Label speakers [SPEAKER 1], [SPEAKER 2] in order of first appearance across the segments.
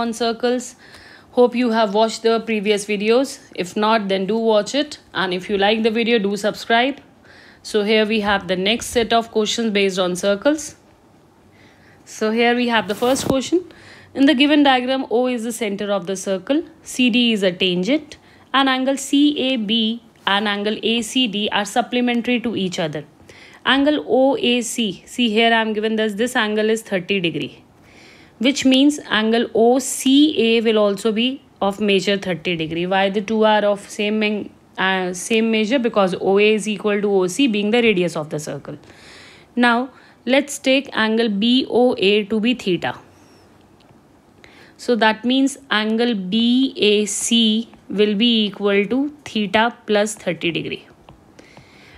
[SPEAKER 1] on circles hope you have watched the previous videos if not then do watch it and if you like the video do subscribe so here we have the next set of questions based on circles so here we have the first question in the given diagram o is the center of the circle cd is a tangent and angle cab and angle acd are supplementary to each other angle oac see here i am given this this angle is 30 degree which means angle OCA will also be of measure 30 degree. Why the two are of same, uh, same measure? Because OA is equal to OC being the radius of the circle. Now, let's take angle BOA to be theta. So that means angle BAC will be equal to theta plus 30 degree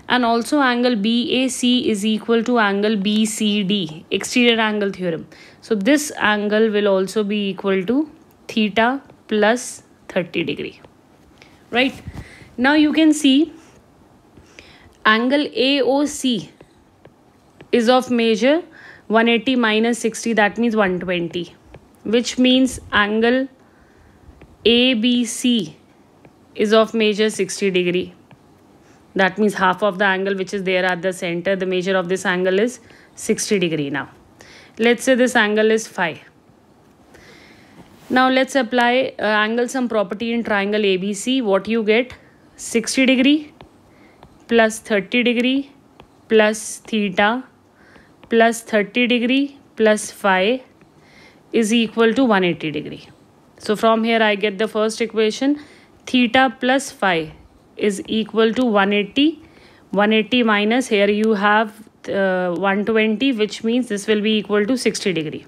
[SPEAKER 1] and also angle BAC is equal to angle BCD, exterior angle theorem. So this angle will also be equal to theta plus 30 degree, right? Now you can see angle AOC is of measure 180 minus 60 that means 120 which means angle ABC is of measure 60 degree that means half of the angle which is there at the center the measure of this angle is 60 degree now let's say this angle is phi now let's apply uh, angle sum property in triangle ABC what you get 60 degree plus 30 degree plus theta plus 30 degree plus phi is equal to 180 degree so from here I get the first equation theta plus phi is equal to 180 180 minus here you have uh, 120 which means this will be equal to 60 degree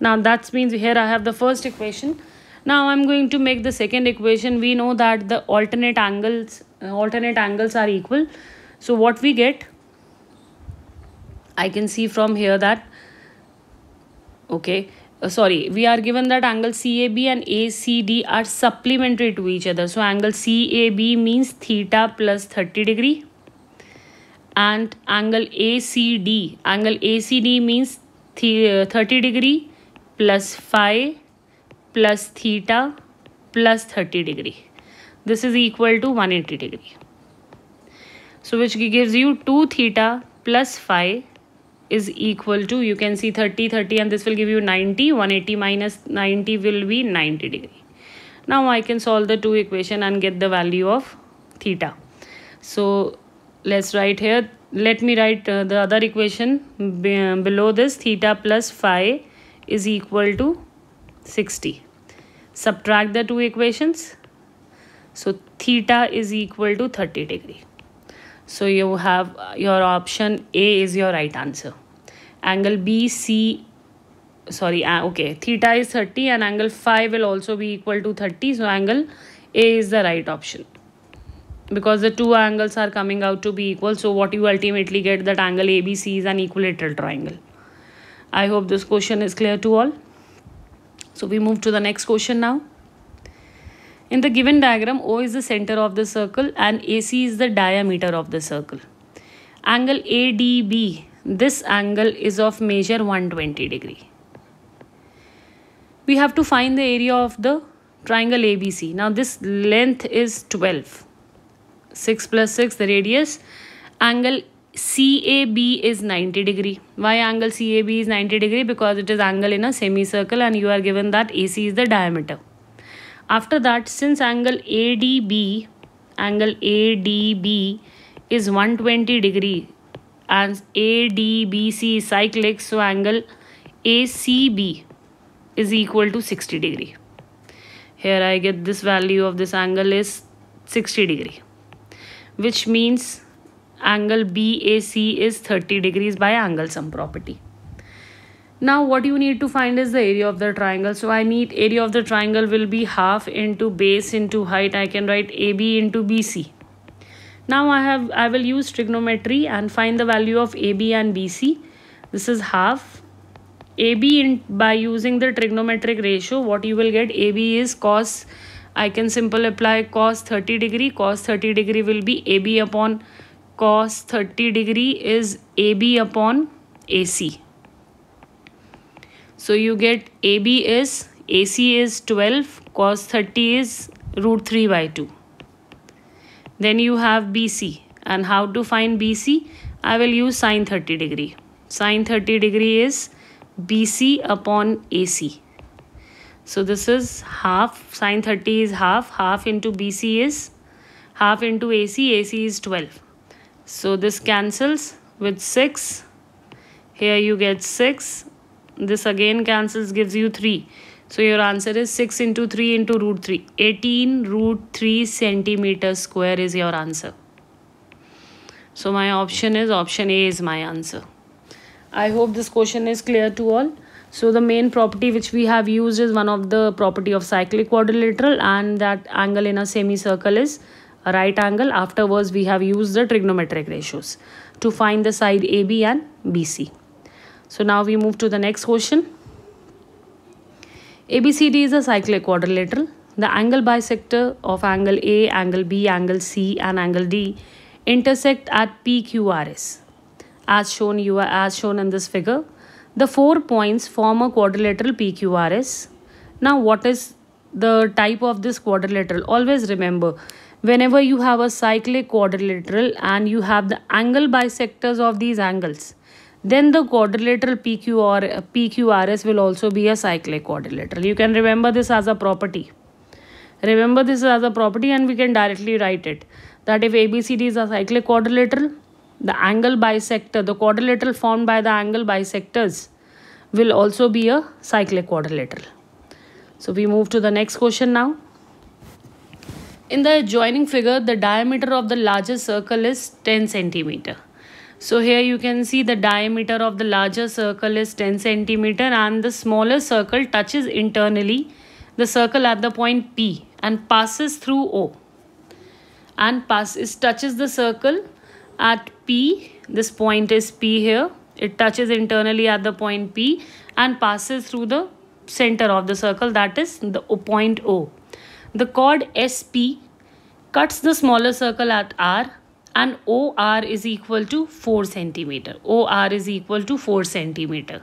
[SPEAKER 1] now that means here i have the first equation now i'm going to make the second equation we know that the alternate angles uh, alternate angles are equal so what we get i can see from here that okay sorry we are given that angle CAB and ACD are supplementary to each other so angle CAB means theta plus 30 degree and angle ACD angle ACD means th 30 degree plus phi plus theta plus 30 degree this is equal to 180 degree so which gives you 2 theta plus phi is equal to you can see 30 30 and this will give you 90 180 minus 90 will be 90 degree now i can solve the two equation and get the value of theta so let's write here let me write uh, the other equation be, uh, below this theta plus phi is equal to 60 subtract the two equations so theta is equal to 30 degree so you have uh, your option a is your right answer angle BC sorry uh, okay theta is 30 and angle phi will also be equal to 30 so angle A is the right option because the two angles are coming out to be equal so what you ultimately get that angle ABC is an equilateral triangle. I hope this question is clear to all. So we move to the next question now. In the given diagram, O is the center of the circle and AC is the diameter of the circle. Angle ADB this angle is of measure 120 degree. We have to find the area of the triangle ABC. Now this length is 12. 6 plus 6 the radius. Angle CAB is 90 degree. Why angle CAB is 90 degree? Because it is angle in a semicircle and you are given that AC is the diameter. After that since angle ADB angle ADB is 120 degree and ADBC is cyclic so angle ACB is equal to 60 degree. Here I get this value of this angle is 60 degree which means angle BAC is 30 degrees by angle sum property. Now what you need to find is the area of the triangle. So I need area of the triangle will be half into base into height. I can write AB into BC now I have I will use trigonometry and find the value of AB and BC. This is half. AB in, by using the trigonometric ratio what you will get AB is cos I can simply apply cos 30 degree cos 30 degree will be AB upon cos 30 degree is AB upon AC. So you get AB is AC is 12 cos 30 is root 3 by 2. Then you have BC and how to find BC? I will use sine 30 degree. Sine 30 degree is BC upon AC. So this is half, sine 30 is half, half into BC is half into AC, AC is 12. So this cancels with 6. Here you get 6. This again cancels gives you 3. So your answer is 6 into 3 into root 3. 18 root 3 centimeter square is your answer. So my option is option A is my answer. I hope this question is clear to all. So the main property which we have used is one of the property of cyclic quadrilateral and that angle in a semicircle is a right angle. Afterwards we have used the trigonometric ratios to find the side AB and BC. So now we move to the next question. ABCD is a cyclic quadrilateral. The angle bisector of angle A, angle B, angle C and angle D intersect at PQRS. As shown, you are, as shown in this figure, the four points form a quadrilateral PQRS. Now what is the type of this quadrilateral? Always remember, whenever you have a cyclic quadrilateral and you have the angle bisectors of these angles, then the quadrilateral PQR, PQRS will also be a cyclic quadrilateral. You can remember this as a property. Remember this as a property and we can directly write it. That if ABCD is a cyclic quadrilateral, the angle bisector, the quadrilateral formed by the angle bisectors will also be a cyclic quadrilateral. So we move to the next question now. In the adjoining figure, the diameter of the largest circle is 10 centimeter. So here you can see the diameter of the larger circle is 10 centimeter and the smaller circle touches internally the circle at the point P and passes through O and passes touches the circle at P this point is P here it touches internally at the point P and passes through the center of the circle that is the point O. The chord SP cuts the smaller circle at R and OR is equal to 4 centimeter. OR is equal to 4 centimeter.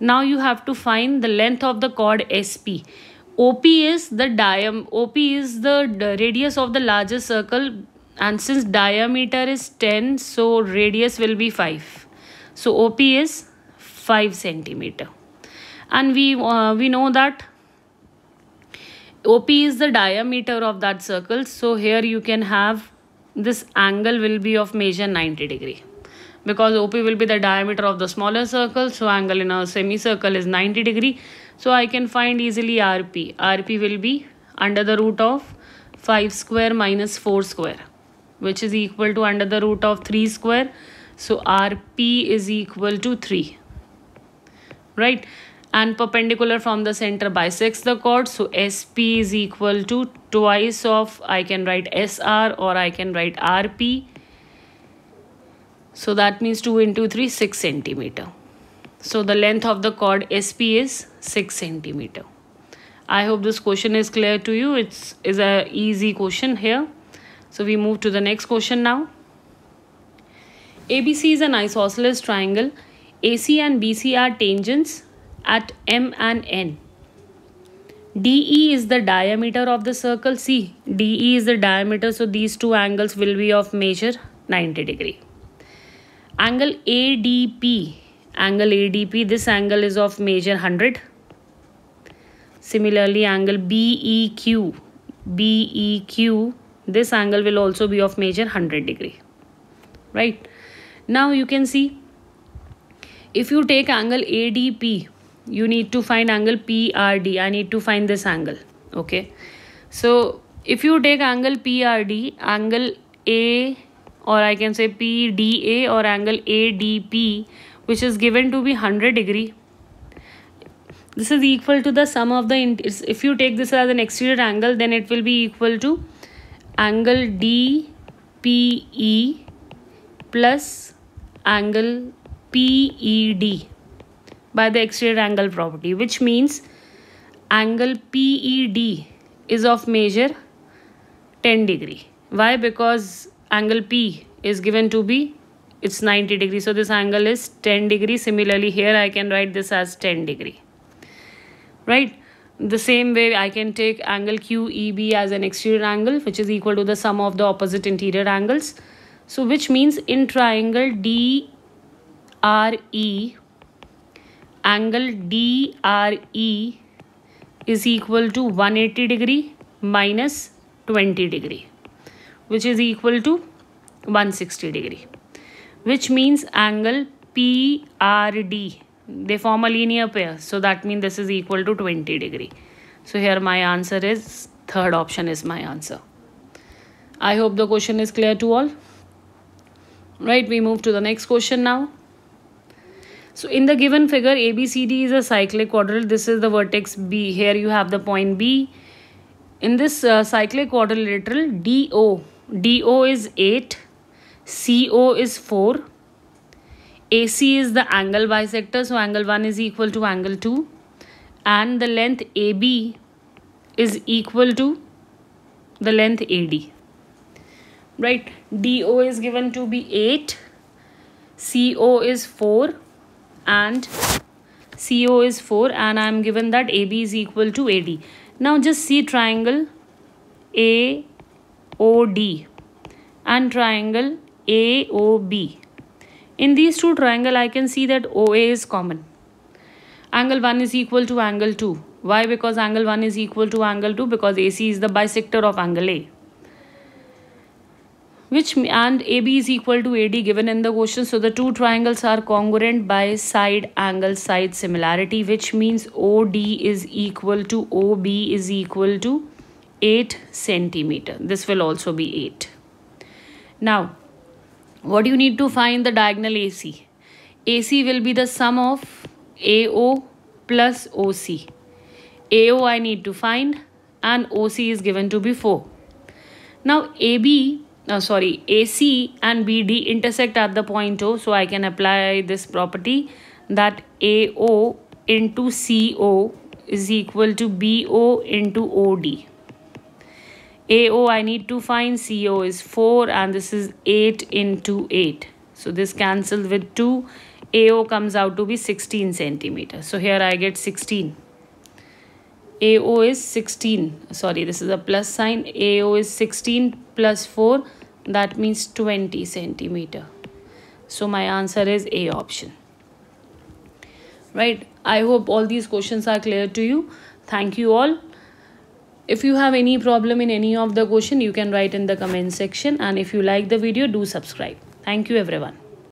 [SPEAKER 1] Now you have to find the length of the chord SP. OP is the diam OP is the radius of the largest circle and since diameter is 10 so radius will be 5. So OP is 5 centimeter. And we, uh, we know that OP is the diameter of that circle. So here you can have this angle will be of measure 90 degree because OP will be the diameter of the smaller circle so angle in a semicircle is 90 degree so I can find easily RP RP will be under the root of 5 square minus 4 square which is equal to under the root of 3 square so RP is equal to 3 right and perpendicular from the center bisects the chord so sp is equal to twice of i can write sr or i can write rp so that means 2 into 3 6 centimeter so the length of the chord sp is 6 centimeter i hope this question is clear to you it's is a easy question here so we move to the next question now abc is an isosceles triangle ac and bc are tangents at M and N. DE is the diameter of the circle. See, DE is the diameter, so these two angles will be of measure 90 degree. Angle ADP, angle ADP, this angle is of measure 100. Similarly, angle BEQ, BEQ, this angle will also be of measure 100 degree. Right? Now you can see, if you take angle ADP, you need to find angle PRD. I need to find this angle. Okay. So if you take angle PRD, angle A or I can say PDA or angle ADP which is given to be 100 degree. This is equal to the sum of the, if you take this as an exterior angle then it will be equal to angle DPE plus angle PED by the exterior angle property which means angle PED is of measure 10 degree. Why? Because angle P is given to be it's 90 degree so this angle is 10 degree similarly here I can write this as 10 degree right the same way I can take angle QEB as an exterior angle which is equal to the sum of the opposite interior angles so which means in triangle DRE angle DRE is equal to 180 degree minus 20 degree which is equal to 160 degree which means angle PRD they form a linear pair so that means this is equal to 20 degree so here my answer is third option is my answer I hope the question is clear to all right we move to the next question now so in the given figure, ABCD is a cyclic quadrilateral. This is the vertex B. Here you have the point B. In this uh, cyclic quadrilateral, DO, DO is 8, CO is 4, AC is the angle bisector. So angle 1 is equal to angle 2 and the length AB is equal to the length AD. Right, DO is given to be 8, CO is 4 and CO is 4 and I am given that AB is equal to AD. Now just see triangle AOD and triangle AOB. In these two triangle I can see that OA is common. Angle 1 is equal to angle 2. Why? Because angle 1 is equal to angle 2 because AC is the bisector of angle A which and AB is equal to AD given in the question. So the two triangles are congruent by side angle side similarity, which means OD is equal to OB is equal to 8 centimeter. This will also be 8. Now, what do you need to find the diagonal AC? AC will be the sum of AO plus OC. AO I need to find and OC is given to be 4. Now AB uh, sorry AC and BD intersect at the point O so I can apply this property that AO into CO is equal to BO into OD. AO I need to find CO is 4 and this is 8 into 8. So this cancels with 2. AO comes out to be 16 centimeters. So here I get 16. AO is 16. Sorry, this is a plus sign. AO is 16 plus 4 that means 20 centimeter so my answer is a option right i hope all these questions are clear to you thank you all if you have any problem in any of the question you can write in the comment section and if you like the video do subscribe thank you everyone